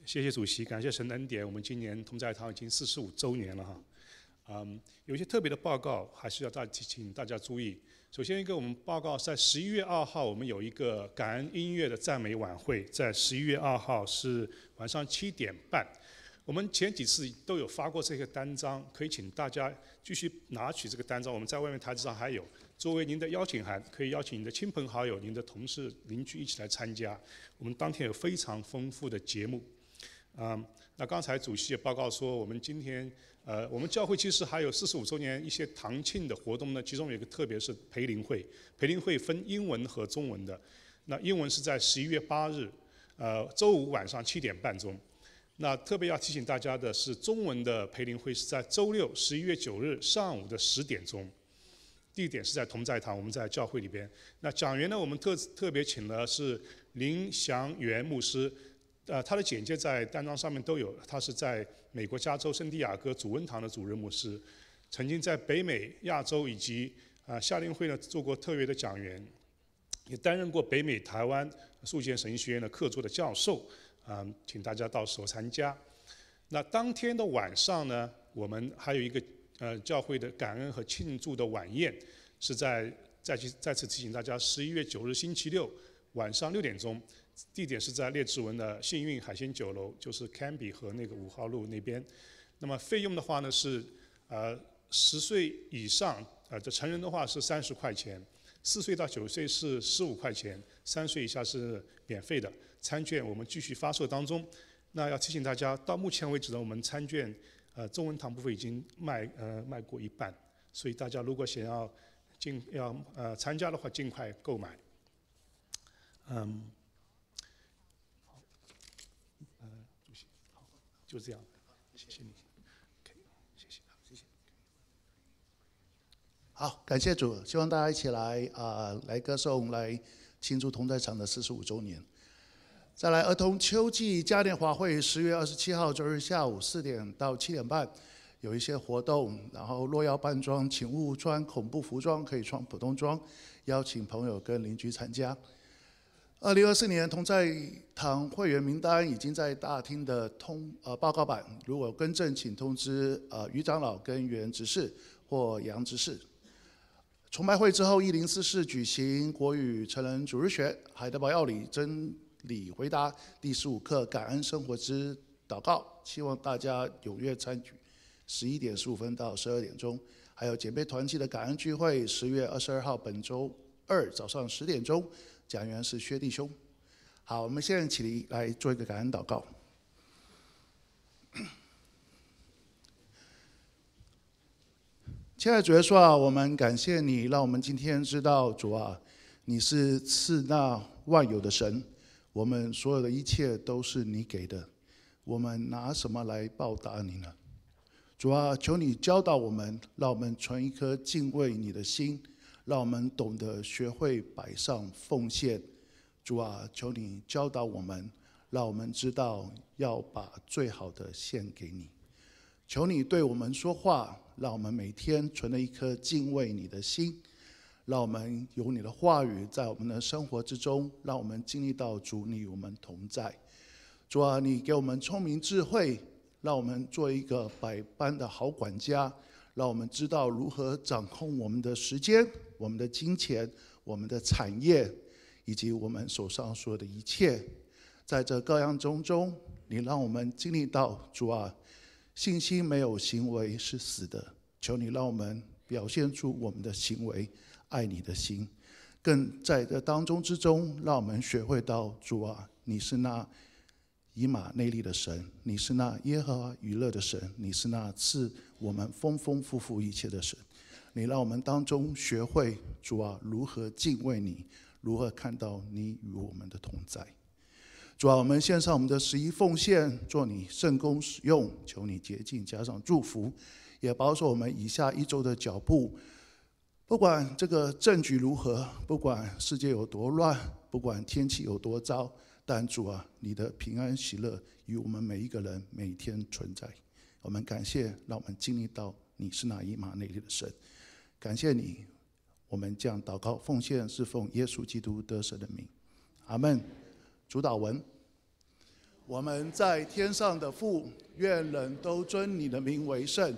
谢谢主席，感谢神恩典。我们今年同在堂已经四十五周年了哈，嗯，有些特别的报告还是要大请请大家注意。首先一个我们报告，在十一月二号我们有一个感恩音乐的赞美晚会，在十一月二号是晚上七点半。我们前几次都有发过这些单张，可以请大家继续拿取这个单张。我们在外面台子上还有，作为您的邀请函，可以邀请您的亲朋好友、您的同事、邻居一起来参加。我们当天有非常丰富的节目。嗯，那刚才主席也报告说，我们今天，呃，我们教会其实还有四十五周年一些堂庆的活动呢，其中有一个特别是培灵会，培灵会分英文和中文的。那英文是在十一月八日，呃，周五晚上七点半钟。那特别要提醒大家的是，中文的培灵会是在周六十一月九日上午的十点钟，地点是在同在堂，我们在教会里边。那讲员呢，我们特特别请了是林祥元牧师，呃，他的简介在单张上面都有。他是在美国加州圣地亚哥主恩堂的主任牧师，曾经在北美、亚洲以及啊夏令会呢做过特约的讲员，也担任过北美台湾数贤神学院的客座的教授。嗯，请大家到时候参加。那当天的晚上呢，我们还有一个呃教会的感恩和庆祝的晚宴，是在再次再次提醒大家，十一月九日星期六晚上六点钟，地点是在列治文的幸运海鲜酒楼，就是 c a n b e 和那个五号路那边。那么费用的话呢是，呃，十岁以上呃这成人的话是三十块钱，四岁到九岁是十五块钱。三岁以下是免费的，餐券我们继续发售当中。那要提醒大家，到目前为止呢，我们餐券，呃，中文堂部分已经卖呃卖过一半，所以大家如果想要尽要呃参加的话，尽快购买。嗯，好，呃，主席，好，就这样，谢谢你，谢谢，好，谢谢。好，感谢主，希望大家一起来啊，来歌颂，来。庆祝同在场的四十五周年。再来，儿童秋季嘉年华会，十月二十七号周日下午四点到七点半，有一些活动。然后，若要扮装，请勿穿恐怖服装，可以穿普通装。邀请朋友跟邻居参加。二零二四年同在堂会员名单已经在大厅的通呃报告板，如果更正，请通知呃于长老跟袁执事或杨执事。崇拜会之后，一零四室举行国语成人主日学《海德堡要理真理回答》第十五课“感恩生活之祷告”，希望大家踊跃参与。十一点十五分到十二点钟，还有姐妹团契的感恩聚会，十月二十二号本周二早上十点钟，讲员是薛弟兄。好，我们现在起立来做一个感恩祷告。亲爱的主啊，我们感谢你，让我们今天知道主啊，你是赐那万有的神，我们所有的一切都是你给的，我们拿什么来报答你呢？主啊，求你教导我们，让我们存一颗敬畏你的心，让我们懂得学会摆上奉献。主啊，求你教导我们，让我们知道要把最好的献给你。求你对我们说话。让我们每天存了一颗敬畏你的心，让我们有你的话语在我们的生活之中，让我们经历到主你与我们同在。主啊，你给我们聪明智慧，让我们做一个百般的好管家，让我们知道如何掌控我们的时间、我们的金钱、我们的产业，以及我们手上所有的一切。在这各样中中，你让我们经历到主啊。信心没有行为是死的，求你让我们表现出我们的行为，爱你的心，更在这当中之中，让我们学会到主啊，你是那以马内利的神，你是那耶和华娱乐的神，你是那赐我们丰丰富富一切的神，你让我们当中学会主啊如何敬畏你，如何看到你与我们的同在。主啊，我们献上我们的十一奉献，做你圣功使用，求你洁净，加上祝福，也保守我们以下一周的脚步。不管这个政局如何，不管世界有多乱，不管天气有多糟，但主啊，你的平安喜乐与我们每一个人每天存在。我们感谢，让我们经历到你是哪一马内里的神。感谢你，我们将祷告奉献，是奉耶稣基督得胜的名。阿门。主导文。我们在天上的父，愿人都尊你的名为圣。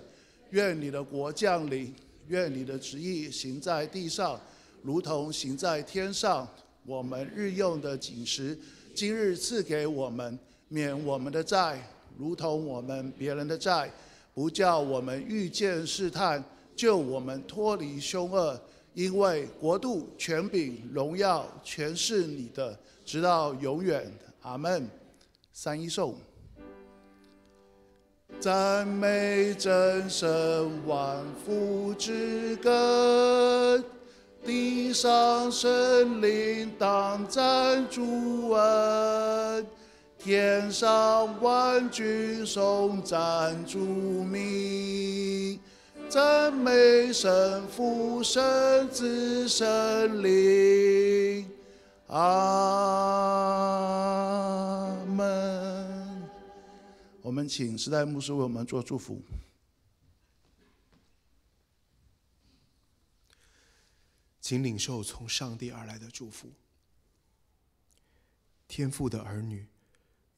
愿你的国降临。愿你的旨意行在地上，如同行在天上。我们日用的饮食，今日赐给我们，免我们的债，如同我们别人的债，不叫我们遇见试探，救我们脱离凶恶。因为国度、权柄、荣耀，全是你的，直到永远。阿门。三一颂。赞美真神万福之根，地上神灵当赞主恩，天上万军颂赞主名。赞美神父、圣子、圣灵，阿门。我们请时代牧师为我们做祝福，请领受从上帝而来的祝福，天父的儿女，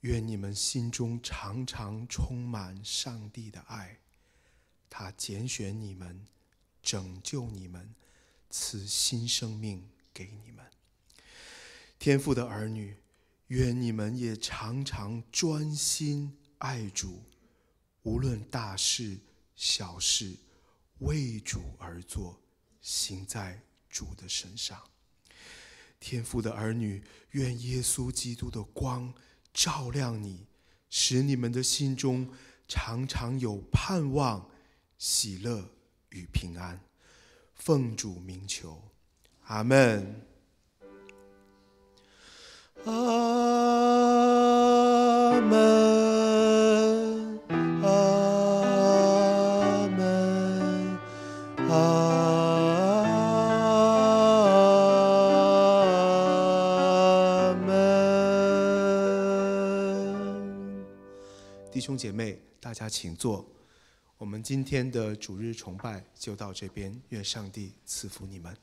愿你们心中常常充满上帝的爱。他拣选你们，拯救你们，赐新生命给你们。天父的儿女，愿你们也常常专心爱主，无论大事小事，为主而做，行在主的身上。天父的儿女，愿耶稣基督的光照亮你，使你们的心中常常有盼望。喜乐与平安，奉主名求，阿门，阿门，阿门，阿门。弟兄姐妹，大家请坐。我们今天的主日崇拜就到这边，愿上帝赐福你们。